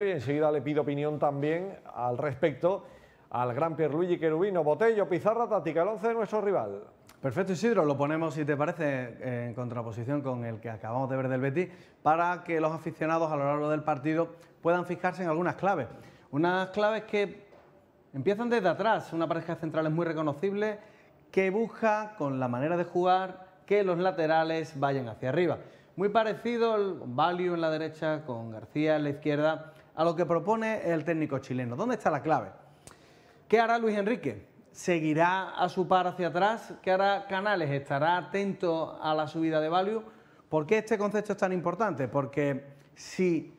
y enseguida le pido opinión también al respecto al gran Pierluigi Querubino. Botello, Pizarra, táctica, el 11 de nuestro rival. Perfecto, Isidro, lo ponemos, si te parece, en contraposición con el que acabamos de ver del Betis, para que los aficionados a lo largo del partido puedan fijarse en algunas claves. Unas claves que empiezan desde atrás, una pareja central es muy reconocible, que busca, con la manera de jugar, que los laterales vayan hacia arriba. Muy parecido el Valio en la derecha, con García en la izquierda, a lo que propone el técnico chileno. ¿Dónde está la clave? ¿Qué hará Luis Enrique? ¿Seguirá a su par hacia atrás? ¿Qué hará Canales? ¿Estará atento a la subida de value? ¿Por qué este concepto es tan importante? Porque si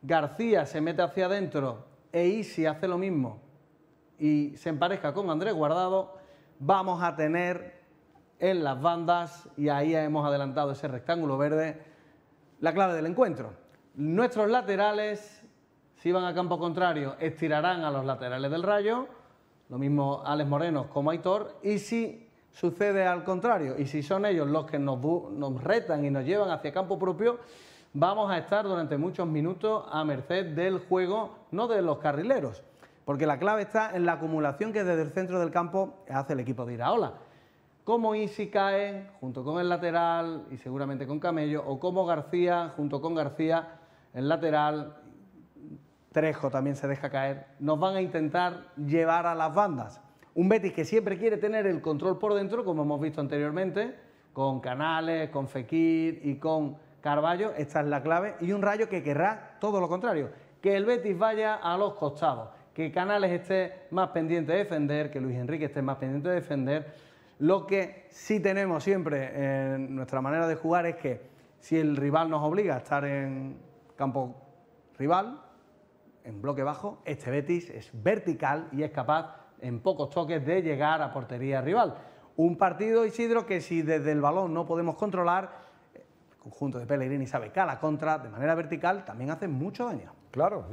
García se mete hacia adentro e Isi hace lo mismo y se empareja con Andrés Guardado, vamos a tener en las bandas, y ahí hemos adelantado ese rectángulo verde, la clave del encuentro. Nuestros laterales si van a campo contrario, estirarán a los laterales del rayo, lo mismo Alex Moreno como Aitor, y si sucede al contrario, y si son ellos los que nos, nos retan y nos llevan hacia campo propio, vamos a estar durante muchos minutos a merced del juego, no de los carrileros, porque la clave está en la acumulación que desde el centro del campo hace el equipo de Iraola. Como Isi cae junto con el lateral y seguramente con Camello, o como García junto con García, el lateral Trejo también se deja caer, nos van a intentar llevar a las bandas. Un Betis que siempre quiere tener el control por dentro, como hemos visto anteriormente, con Canales, con Fekir y con Carballo, esta es la clave, y un Rayo que querrá todo lo contrario, que el Betis vaya a los costados, que Canales esté más pendiente de defender, que Luis Enrique esté más pendiente de defender. Lo que sí tenemos siempre en nuestra manera de jugar es que si el rival nos obliga a estar en campo rival, en bloque bajo, este Betis es vertical y es capaz en pocos toques de llegar a portería rival. Un partido, Isidro, que si desde el balón no podemos controlar, el conjunto de Pellegrini sabe que a la contra, de manera vertical, también hace mucho daño. Claro.